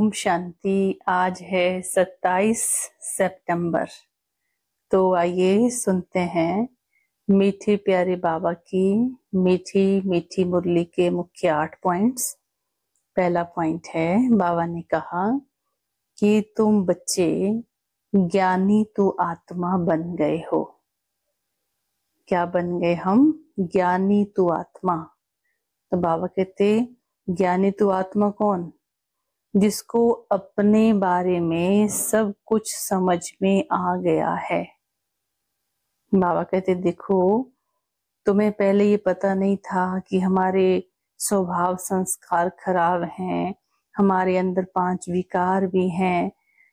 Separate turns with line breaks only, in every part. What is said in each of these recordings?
ओम शांति आज है 27 सितंबर तो आइए सुनते हैं मीठी प्यारे बाबा की मीठी मीठी मुरली के मुख्य आठ पॉइंट्स पहला पॉइंट है बाबा ने कहा कि तुम बच्चे ज्ञानी तो आत्मा बन गए हो क्या बन गए हम ज्ञानी तो आत्मा तो बाबा कहते ज्ञानी तो आत्मा कौन जिसको अपने बारे में सब कुछ समझ में आ गया है बाबा कहते देखो तुम्हें पहले ये पता नहीं था कि हमारे स्वभाव संस्कार खराब हैं हमारे अंदर पांच विकार भी हैं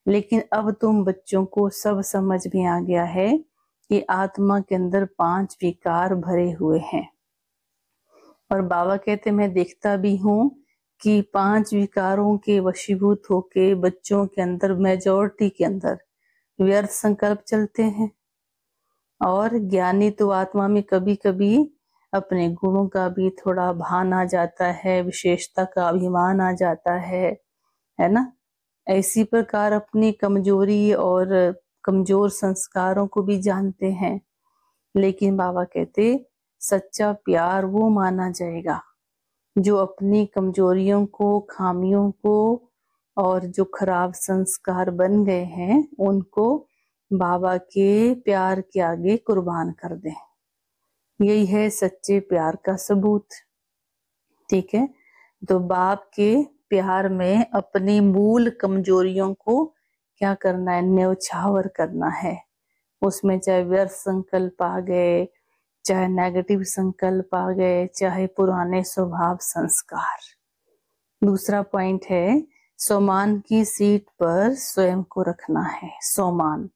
लेकिन अब तुम बच्चों को सब समझ में आ गया है कि आत्मा के अंदर पांच विकार भरे हुए हैं और बाबा कहते मैं देखता भी हूं कि पांच विकारों के वशीभूत होके बच्चों के अंदर मेजोरिटी के अंदर व्यर्थ संकल्प चलते हैं और ज्ञानी तो आत्मा में कभी कभी अपने गुणों का भी थोड़ा भान आ जाता है विशेषता का अभिमान आ जाता है है ना ऐसी प्रकार अपनी कमजोरी और कमजोर संस्कारों को भी जानते हैं लेकिन बाबा कहते सच्चा प्यार वो माना जाएगा जो अपनी कमजोरियों को खामियों को और जो खराब संस्कार बन गए हैं उनको बाबा के प्यार के आगे कुर्बान कर दें यही है सच्चे प्यार का सबूत ठीक है तो बाप के प्यार में अपनी मूल कमजोरियों को क्या करना है न्यौछावर करना है उसमें चाहे व्यर्थ संकल्प आ गए चाहे नेगेटिव संकल्प आ गए चाहे पुराने स्वभाव संस्कार दूसरा पॉइंट है सोमान की सीट पर स्वयं को रखना है सोमान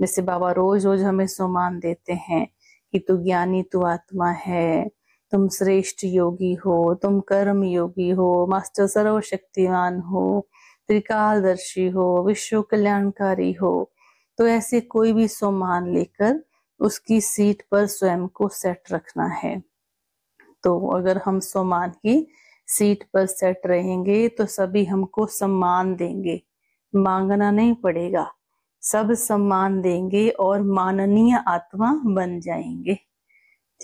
जैसे बाबा रोज रोज हमें सोमान देते हैं कि तू ज्ञानी तू आत्मा है तुम श्रेष्ठ योगी हो तुम कर्म योगी हो मास्टर सर्वशक्तिमान हो त्रिकालदर्शी हो विश्व कल्याणकारी हो तो ऐसे कोई भी सोमान लेकर उसकी सीट पर स्वयं को सेट रखना है तो अगर हम सोमान की सीट पर सेट रहेंगे तो सभी हमको सम्मान देंगे मांगना नहीं पड़ेगा सब सम्मान देंगे और माननीय आत्मा बन जाएंगे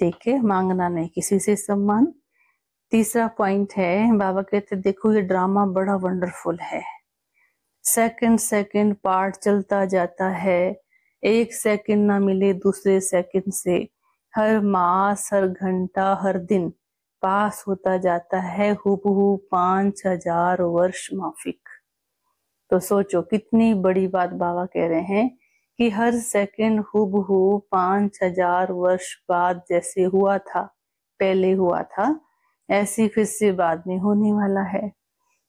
ठीक है मांगना नहीं किसी से सम्मान तीसरा पॉइंट है बाबा कहते देखो ये ड्रामा बड़ा वंडरफुल है सेकंड सेकंड पार्ट चलता जाता है एक सेकंड ना मिले दूसरे सेकंड से हर मास हर घंटा हर दिन पास होता जाता है हुबहू पांच हजार वर्ष माफिक तो सोचो कितनी बड़ी बात बाबा कह रहे हैं कि हर सेकंड हुबहू पांच हजार वर्ष बाद जैसे हुआ था पहले हुआ था ऐसी फिर से बाद में होने वाला है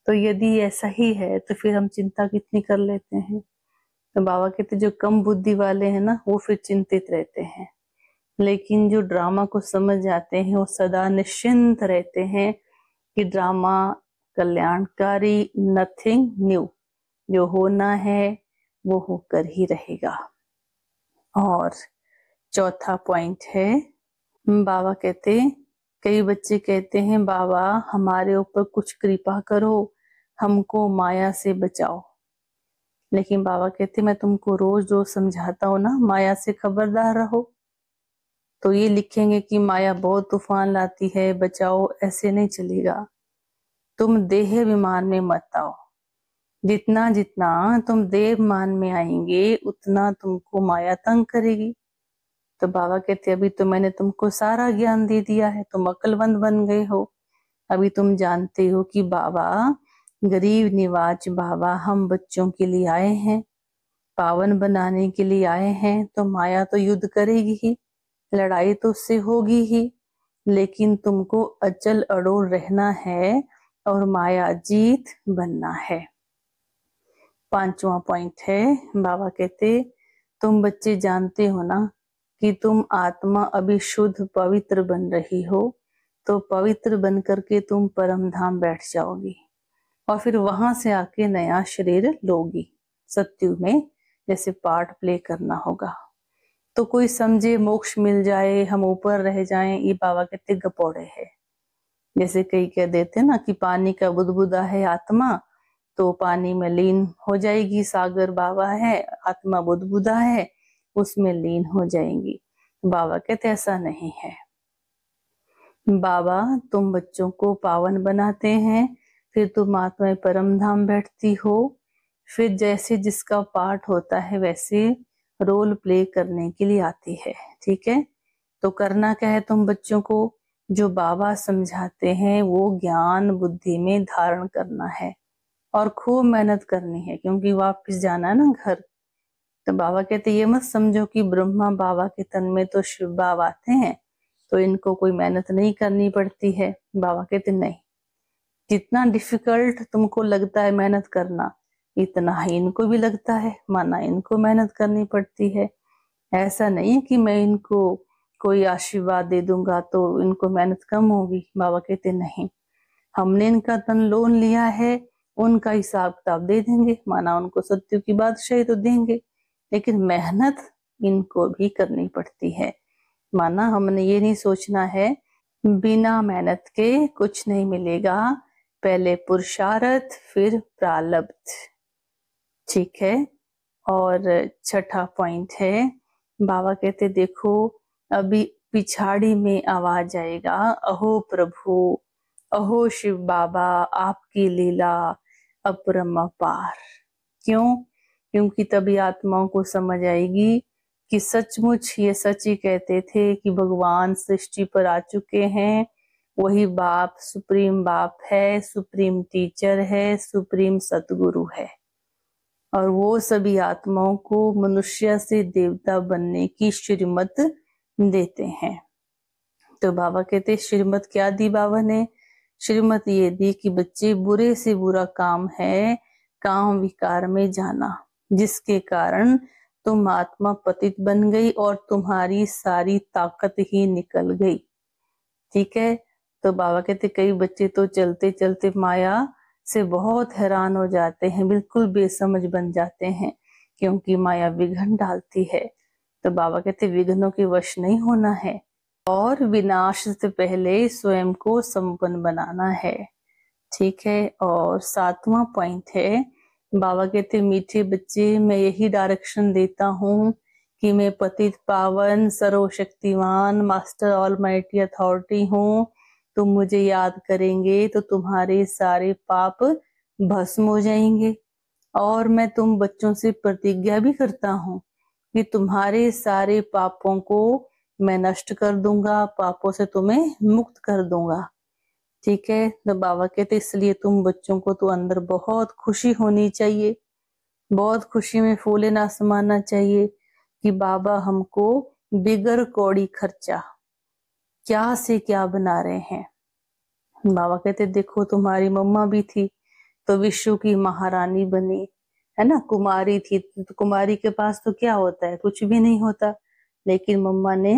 तो यदि ऐसा ही है तो फिर हम चिंता कितनी कर लेते हैं तो बाबा कहते जो कम बुद्धि वाले हैं ना वो फिर चिंतित रहते हैं लेकिन जो ड्रामा को समझ जाते हैं वो सदा निश्चिंत रहते हैं कि ड्रामा कल्याणकारी नथिंग न्यू जो होना है वो होकर ही रहेगा और चौथा पॉइंट है बाबा कहते कई बच्चे कहते हैं बाबा हमारे ऊपर कुछ कृपा करो हमको माया से बचाओ लेकिन बाबा कहते मैं तुमको रोज रोज समझाता हूँ ना माया से खबरदार रहो तो ये लिखेंगे कि माया बहुत तूफान लाती है बचाओ ऐसे नहीं चलेगा तुम देह विमान में मत आओ जितना जितना तुम देव मान में आएंगे उतना तुमको माया तंग करेगी तो बाबा कहते अभी तो मैंने तुमको सारा ज्ञान दे दिया है तुम अकलवंद बन गए हो अभी तुम जानते हो कि बाबा गरीब निवाज बाबा हम बच्चों के लिए आए हैं पावन बनाने के लिए आए हैं तो माया तो युद्ध करेगी ही लड़ाई तो उससे होगी ही लेकिन तुमको अचल अड़ोल रहना है और माया जीत बनना है पांचवा पॉइंट है बाबा कहते तुम बच्चे जानते हो ना कि तुम आत्मा अभी शुद्ध पवित्र बन रही हो तो पवित्र बन करके तुम परम धाम बैठ जाओगी और फिर वहां से आके नया शरीर लोगी सत्यु में जैसे पार्ट प्ले करना होगा तो कोई समझे मोक्ष मिल जाए हम ऊपर रह जाएं ये बाबा के तिग पौड़े है जैसे कई कह देते ना कि पानी का बुदबुदा है आत्मा तो पानी में लीन हो जाएगी सागर बाबा है आत्मा बुदबुदा है उसमें लीन हो जाएंगी बाबा कहते ऐसा नहीं है बाबा तुम बच्चों को पावन बनाते हैं फिर तुम आत्मा परम धाम बैठती हो फिर जैसे जिसका पार्ट होता है वैसे रोल प्ले करने के लिए आती है ठीक है तो करना क्या है तुम बच्चों को जो बाबा समझाते हैं वो ज्ञान बुद्धि में धारण करना है और खूब मेहनत करनी है क्योंकि वापस जाना है ना घर तो बाबा कहते ये मत समझो कि ब्रह्मा बाबा के तन में तो शिव बाबा आते हैं तो इनको कोई मेहनत नहीं करनी पड़ती है बाबा कहते नहीं जितना डिफिकल्ट तुमको लगता है मेहनत करना इतना ही इनको भी लगता है माना इनको मेहनत करनी पड़ती है ऐसा नहीं कि मैं इनको कोई आशीर्वाद दे दूंगा तो इनको मेहनत कम होगी बाबा कहते नहीं हमने इनका तन लोन लिया है उनका हिसाब किताब दे देंगे माना उनको सत्यु की सही तो देंगे लेकिन मेहनत इनको भी करनी पड़ती है माना हमने ये नहीं सोचना है बिना मेहनत के कुछ नहीं मिलेगा पहले पुरुषार्थ फिर प्रालब्ध ठीक है और छठा पॉइंट है बाबा कहते देखो अभी पिछाड़ी में आवाज आएगा अहो प्रभु अहो शिव बाबा आपकी लीला अपरम अपार क्यों क्योंकि तभी आत्माओं को समझ आएगी कि सचमुच ये सच ही कहते थे कि भगवान सृष्टि पर आ चुके हैं वही बाप सुप्रीम बाप है सुप्रीम टीचर है सुप्रीम सतगुरु है और वो सभी आत्माओं को मनुष्य से देवता बनने की श्रीमत देते हैं तो बाबा कहते श्रीमत क्या दी बाबा ने श्रीमत ये दी कि बच्चे बुरे से बुरा काम है काम विकार में जाना जिसके कारण तुम आत्मा पतित बन गई और तुम्हारी सारी ताकत ही निकल गई ठीक है तो बाबा कहते कई बच्चे तो चलते चलते माया से बहुत हैरान हो जाते हैं बिल्कुल बेसमझ बन जाते हैं क्योंकि माया विघन डालती है तो बाबा कहते विघ्नों के वश नहीं होना है और विनाश से पहले स्वयं को संपन्न बनाना है ठीक है और सातवां पॉइंट है बाबा कहते मीठे बच्चे मैं यही डायरेक्शन देता हूँ कि मैं पतित पावन सर्वशक्तिवान मास्टर ऑल माइटी अथॉरिटी हूँ तुम मुझे याद करेंगे तो तुम्हारे सारे पाप भस्म हो जाएंगे और मैं तुम बच्चों से प्रतिज्ञा भी करता हूँ कि तुम्हारे सारे पापों को मैं नष्ट कर दूंगा पापों से तुम्हें मुक्त कर दूंगा ठीक है तो बाबा कहते इसलिए तुम बच्चों को तो अंदर बहुत खुशी होनी चाहिए बहुत खुशी में फूले ना समाना चाहिए कि बाबा हमको बिगर कौड़ी खर्चा क्या से क्या बना रहे हैं बाबा कहते देखो तुम्हारी मम्मा भी थी तो विश्व की महारानी बनी है ना कुमारी थी तो कुमारी के पास तो क्या होता है कुछ भी नहीं होता लेकिन मम्मा ने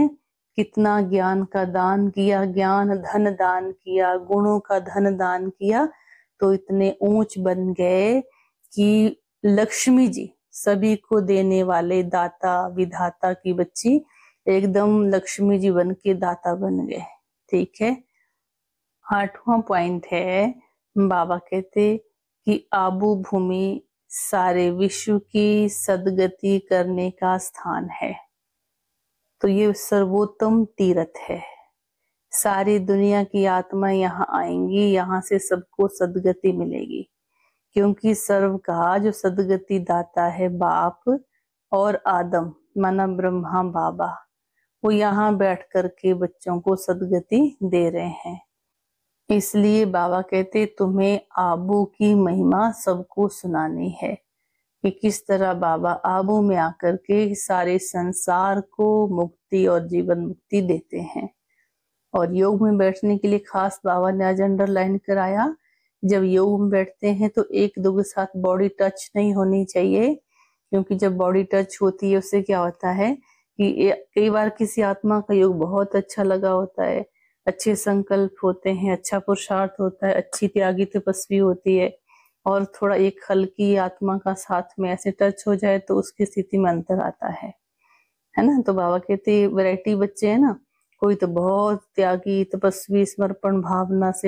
कितना ज्ञान का दान किया ज्ञान धन दान किया गुणों का धन दान किया तो इतने ऊंच बन गए कि लक्ष्मी जी सभी को देने वाले दाता विधाता की बच्ची एकदम लक्ष्मी जीवन के दाता बन गए ठीक है आठवां पॉइंट है बाबा कहते कि आबू भूमि सारे विश्व की सदगति करने का स्थान है तो ये सर्वोत्तम तीर्थ है सारी दुनिया की आत्मा यहाँ आएंगी यहाँ से सबको सदगति मिलेगी क्योंकि सर्व का जो सदगति दाता है बाप और आदम माना ब्रह्मा बाबा वो यहाँ बैठ कर के बच्चों को सदगति दे रहे हैं इसलिए बाबा कहते तुम्हें आबू की महिमा सबको सुनानी है कि किस तरह बाबा आबू में आकर के सारे संसार को मुक्ति और जीवन मुक्ति देते हैं और योग में बैठने के लिए खास बाबा ने आज अंडरलाइन कराया जब योग में बैठते हैं तो एक दो के साथ बॉडी टच नहीं होनी चाहिए क्योंकि जब बॉडी टच होती है उससे क्या होता है कि कई बार किसी आत्मा का योग बहुत अच्छा लगा होता है अच्छे संकल्प होते हैं अच्छा पुरुषार्थ होता है अच्छी त्यागी तपस्वी होती है और थोड़ा एक हल्की आत्मा का साथ में ऐसे टच हो जाए तो उसकी स्थिति में अंतर आता है है ना तो बाबा कहते वैरायटी बच्चे है ना कोई तो बहुत त्यागी तपस्वी समर्पण भावना से